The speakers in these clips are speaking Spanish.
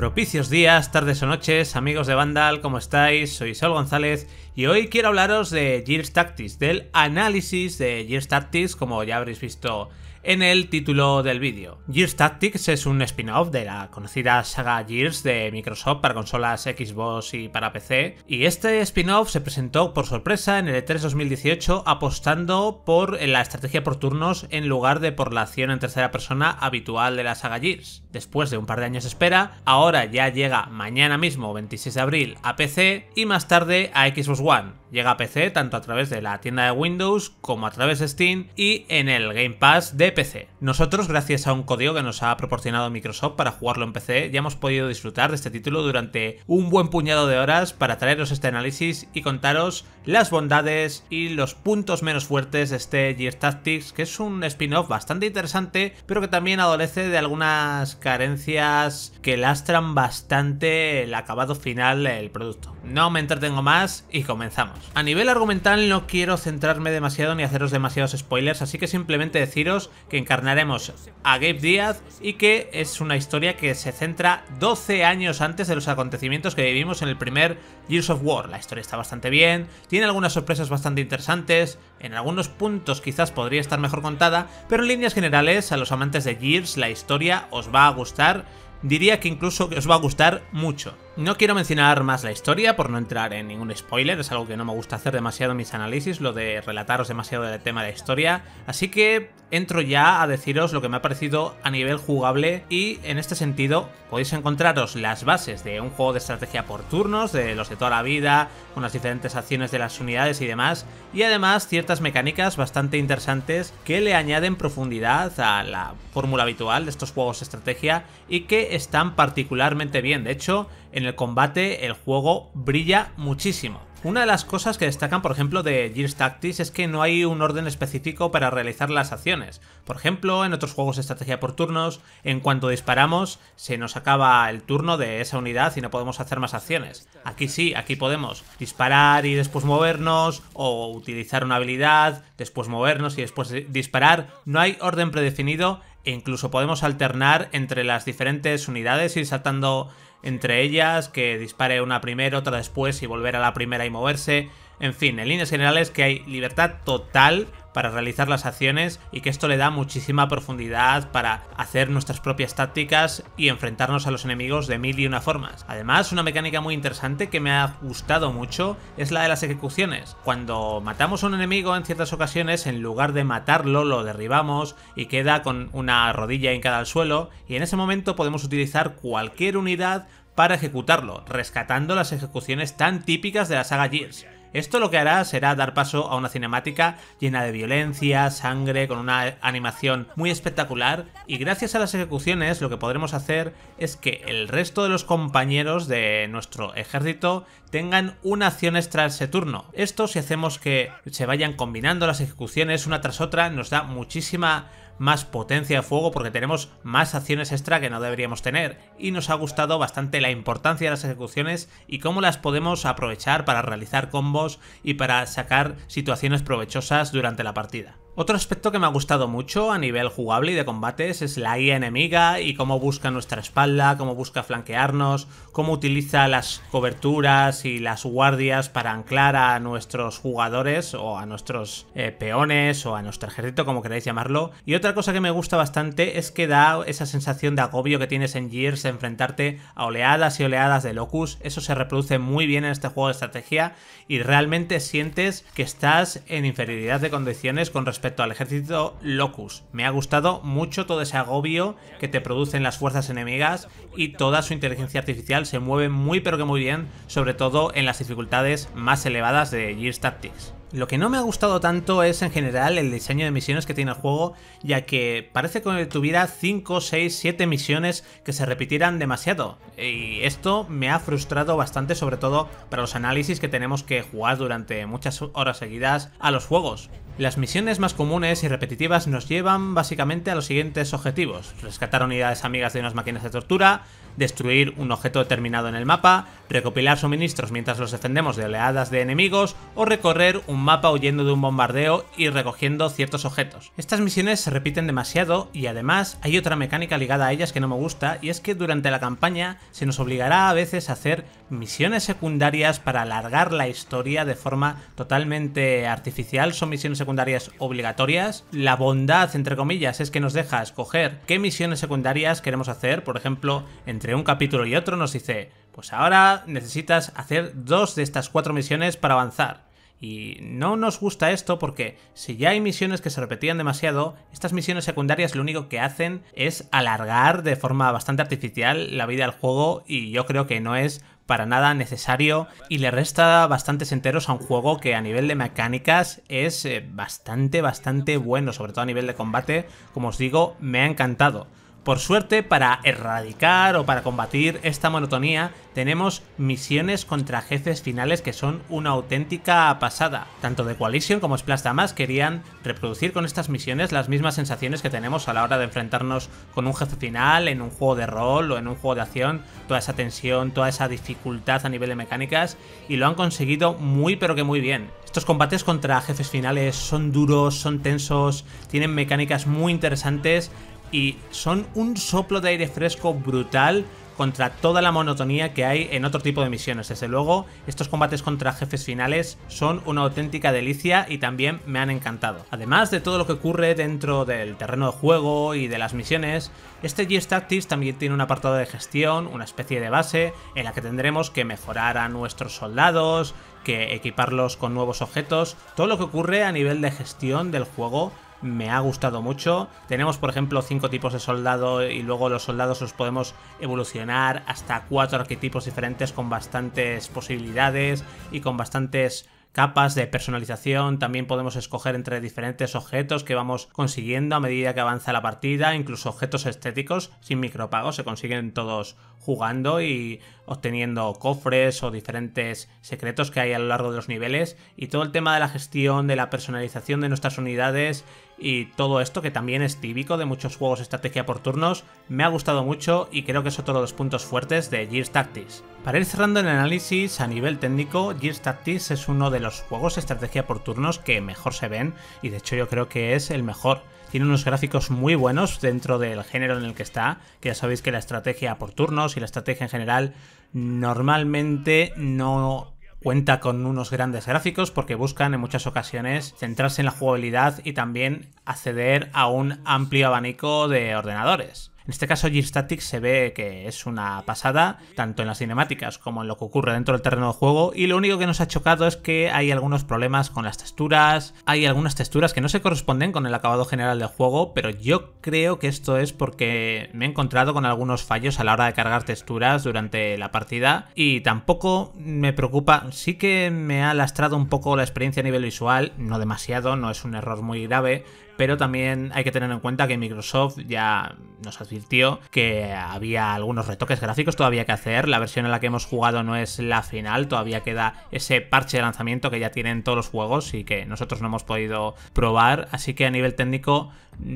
Propicios días, tardes o noches, amigos de Vandal, ¿cómo estáis? Soy Sol González y hoy quiero hablaros de Gears Tactics, del análisis de Gears Tactics, como ya habréis visto en el título del vídeo. Gears Tactics es un spin-off de la conocida saga Gears de Microsoft para consolas Xbox y para PC, y este spin-off se presentó por sorpresa en el E3 2018 apostando por la estrategia por turnos en lugar de por la acción en tercera persona habitual de la saga Gears. Después de un par de años de espera, ahora ya llega mañana mismo, 26 de abril, a PC y más tarde a Xbox One Llega a PC tanto a través de la tienda de Windows como a través de Steam y en el Game Pass de PC. Nosotros, gracias a un código que nos ha proporcionado Microsoft para jugarlo en PC, ya hemos podido disfrutar de este título durante un buen puñado de horas para traeros este análisis y contaros las bondades y los puntos menos fuertes de este Gear Tactics, que es un spin-off bastante interesante, pero que también adolece de algunas carencias que lastran bastante el acabado final del producto. No me entretengo más y comenzamos. A nivel argumental no quiero centrarme demasiado ni haceros demasiados spoilers, así que simplemente deciros que encarnaremos a Gabe Díaz y que es una historia que se centra 12 años antes de los acontecimientos que vivimos en el primer Gears of War. La historia está bastante bien, tiene algunas sorpresas bastante interesantes, en algunos puntos quizás podría estar mejor contada, pero en líneas generales a los amantes de Gears la historia os va a gustar, diría que incluso os va a gustar mucho. No quiero mencionar más la historia por no entrar en ningún spoiler, es algo que no me gusta hacer demasiado en mis análisis, lo de relataros demasiado del tema de la historia, así que entro ya a deciros lo que me ha parecido a nivel jugable y en este sentido podéis encontraros las bases de un juego de estrategia por turnos, de los de toda la vida, con las diferentes acciones de las unidades y demás, y además ciertas mecánicas bastante interesantes que le añaden profundidad a la fórmula habitual de estos juegos de estrategia y que están particularmente bien, de hecho en el combate el juego brilla muchísimo. Una de las cosas que destacan, por ejemplo, de Gears Tactics es que no hay un orden específico para realizar las acciones. Por ejemplo, en otros juegos de estrategia por turnos, en cuanto disparamos, se nos acaba el turno de esa unidad y no podemos hacer más acciones. Aquí sí, aquí podemos disparar y después movernos, o utilizar una habilidad, después movernos y después disparar. No hay orden predefinido e incluso podemos alternar entre las diferentes unidades y saltando entre ellas, que dispare una primera, otra después y volver a la primera y moverse. En fin, en líneas generales que hay libertad total para realizar las acciones y que esto le da muchísima profundidad para hacer nuestras propias tácticas y enfrentarnos a los enemigos de mil y una formas. Además, una mecánica muy interesante que me ha gustado mucho es la de las ejecuciones. Cuando matamos a un enemigo en ciertas ocasiones, en lugar de matarlo, lo derribamos y queda con una rodilla hincada al suelo y en ese momento podemos utilizar cualquier unidad para ejecutarlo, rescatando las ejecuciones tan típicas de la saga Gears. Esto lo que hará será dar paso a una cinemática llena de violencia, sangre, con una animación muy espectacular y gracias a las ejecuciones lo que podremos hacer es que el resto de los compañeros de nuestro ejército tengan una acción extra ese turno. Esto si hacemos que se vayan combinando las ejecuciones una tras otra nos da muchísima más potencia de fuego porque tenemos más acciones extra que no deberíamos tener y nos ha gustado bastante la importancia de las ejecuciones y cómo las podemos aprovechar para realizar combos y para sacar situaciones provechosas durante la partida. Otro aspecto que me ha gustado mucho a nivel jugable y de combates es la IA enemiga y cómo busca nuestra espalda, cómo busca flanquearnos, cómo utiliza las coberturas y las guardias para anclar a nuestros jugadores o a nuestros eh, peones o a nuestro ejército, como queráis llamarlo. Y otra cosa que me gusta bastante es que da esa sensación de agobio que tienes en Gears, enfrentarte a oleadas y oleadas de Locus. Eso se reproduce muy bien en este juego de estrategia y realmente sientes que estás en inferioridad de condiciones con respecto respecto al ejército Locus. Me ha gustado mucho todo ese agobio que te producen las fuerzas enemigas y toda su inteligencia artificial se mueve muy pero que muy bien, sobre todo en las dificultades más elevadas de Gears Tactics. Lo que no me ha gustado tanto es en general el diseño de misiones que tiene el juego, ya que parece que tuviera 5, 6, 7 misiones que se repitieran demasiado, y esto me ha frustrado bastante sobre todo para los análisis que tenemos que jugar durante muchas horas seguidas a los juegos. Las misiones más comunes y repetitivas nos llevan básicamente a los siguientes objetivos. Rescatar unidades amigas de unas máquinas de tortura, destruir un objeto determinado en el mapa, recopilar suministros mientras los defendemos de oleadas de enemigos o recorrer un mapa huyendo de un bombardeo y recogiendo ciertos objetos. Estas misiones se repiten demasiado y además hay otra mecánica ligada a ellas que no me gusta y es que durante la campaña se nos obligará a veces a hacer misiones secundarias para alargar la historia de forma totalmente artificial. Son misiones secundarias obligatorias. La bondad, entre comillas, es que nos deja escoger qué misiones secundarias queremos hacer. Por ejemplo, entre un capítulo y otro nos dice, pues ahora necesitas hacer dos de estas cuatro misiones para avanzar. Y no nos gusta esto porque si ya hay misiones que se repetían demasiado, estas misiones secundarias lo único que hacen es alargar de forma bastante artificial la vida del juego y yo creo que no es para nada necesario y le resta bastantes enteros a un juego que a nivel de mecánicas es eh, bastante bastante bueno, sobre todo a nivel de combate, como os digo, me ha encantado. Por suerte, para erradicar o para combatir esta monotonía, tenemos misiones contra jefes finales que son una auténtica pasada. Tanto The Coalition como Splash Damas querían reproducir con estas misiones las mismas sensaciones que tenemos a la hora de enfrentarnos con un jefe final en un juego de rol o en un juego de acción, toda esa tensión, toda esa dificultad a nivel de mecánicas, y lo han conseguido muy pero que muy bien. Estos combates contra jefes finales son duros, son tensos, tienen mecánicas muy interesantes, y son un soplo de aire fresco brutal contra toda la monotonía que hay en otro tipo de misiones. Desde luego, estos combates contra jefes finales son una auténtica delicia y también me han encantado. Además de todo lo que ocurre dentro del terreno de juego y de las misiones, este g también tiene un apartado de gestión, una especie de base, en la que tendremos que mejorar a nuestros soldados, que equiparlos con nuevos objetos, todo lo que ocurre a nivel de gestión del juego me ha gustado mucho. Tenemos, por ejemplo, cinco tipos de soldado y luego los soldados los podemos evolucionar hasta cuatro arquetipos diferentes con bastantes posibilidades y con bastantes capas de personalización, también podemos escoger entre diferentes objetos que vamos consiguiendo a medida que avanza la partida, incluso objetos estéticos sin micropagos, se consiguen todos jugando y obteniendo cofres o diferentes secretos que hay a lo largo de los niveles y todo el tema de la gestión, de la personalización de nuestras unidades y todo esto que también es típico de muchos juegos de estrategia por turnos, me ha gustado mucho y creo que es otro de los puntos fuertes de Gears Tactics. Para ir cerrando el análisis a nivel técnico, Gears Tactics es uno de los juegos de estrategia por turnos que mejor se ven y de hecho yo creo que es el mejor. Tiene unos gráficos muy buenos dentro del género en el que está, que ya sabéis que la estrategia por turnos y la estrategia en general normalmente no cuenta con unos grandes gráficos porque buscan en muchas ocasiones centrarse en la jugabilidad y también acceder a un amplio abanico de ordenadores. En este caso, G-Static se ve que es una pasada, tanto en las cinemáticas como en lo que ocurre dentro del terreno de juego, y lo único que nos ha chocado es que hay algunos problemas con las texturas, hay algunas texturas que no se corresponden con el acabado general del juego, pero yo creo que esto es porque me he encontrado con algunos fallos a la hora de cargar texturas durante la partida, y tampoco me preocupa, sí que me ha lastrado un poco la experiencia a nivel visual, no demasiado, no es un error muy grave, pero también hay que tener en cuenta que Microsoft ya nos advirtió que había algunos retoques gráficos todavía que hacer, la versión en la que hemos jugado no es la final, todavía queda ese parche de lanzamiento que ya tienen todos los juegos y que nosotros no hemos podido probar, así que a nivel técnico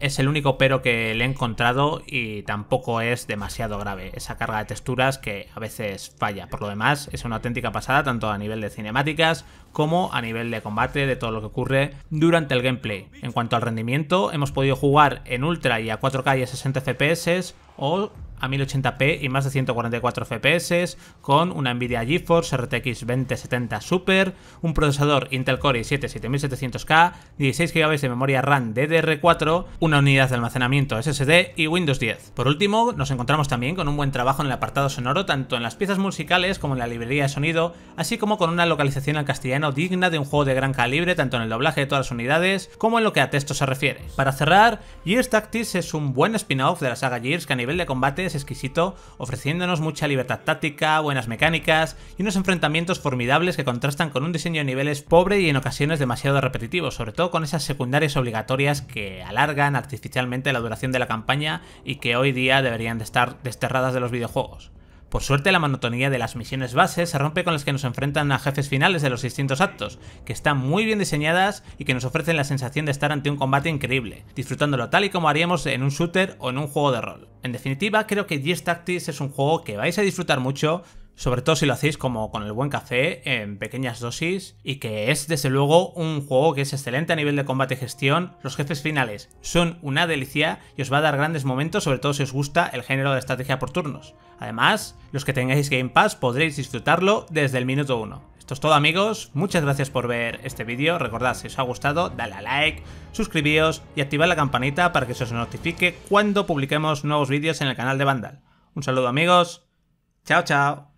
es el único pero que le he encontrado y tampoco es demasiado grave. Esa carga de texturas que a veces falla. Por lo demás, es una auténtica pasada tanto a nivel de cinemáticas como a nivel de combate, de todo lo que ocurre durante el gameplay. En cuanto al rendimiento, hemos podido jugar en Ultra y a 4K y a 60 FPS o a 1080p y más de 144 FPS, con una Nvidia GeForce RTX 2070 Super, un procesador Intel Core i7-7700K, 16 GB de memoria RAM DDR4, una unidad de almacenamiento SSD y Windows 10. Por último, nos encontramos también con un buen trabajo en el apartado sonoro, tanto en las piezas musicales como en la librería de sonido, así como con una localización al castellano digna de un juego de gran calibre, tanto en el doblaje de todas las unidades como en lo que a texto se refiere. Para cerrar, Gears Tactics es un buen spin-off de la saga Gears que a nivel de combate es exquisito, ofreciéndonos mucha libertad táctica, buenas mecánicas y unos enfrentamientos formidables que contrastan con un diseño de niveles pobre y en ocasiones demasiado repetitivo, sobre todo con esas secundarias obligatorias que alargan artificialmente la duración de la campaña y que hoy día deberían de estar desterradas de los videojuegos. Por suerte, la monotonía de las misiones base se rompe con las que nos enfrentan a jefes finales de los distintos actos, que están muy bien diseñadas y que nos ofrecen la sensación de estar ante un combate increíble, disfrutándolo tal y como haríamos en un shooter o en un juego de rol. En definitiva, creo que Gears Tactics es un juego que vais a disfrutar mucho, sobre todo si lo hacéis como con el buen café, en pequeñas dosis, y que es desde luego un juego que es excelente a nivel de combate y gestión. Los jefes finales son una delicia y os va a dar grandes momentos, sobre todo si os gusta el género de estrategia por turnos. Además, los que tengáis Game Pass podréis disfrutarlo desde el minuto 1. Esto es todo amigos, muchas gracias por ver este vídeo, recordad si os ha gustado dale a like, suscribíos y activad la campanita para que se os notifique cuando publiquemos nuevos vídeos en el canal de Vandal. Un saludo amigos, chao chao.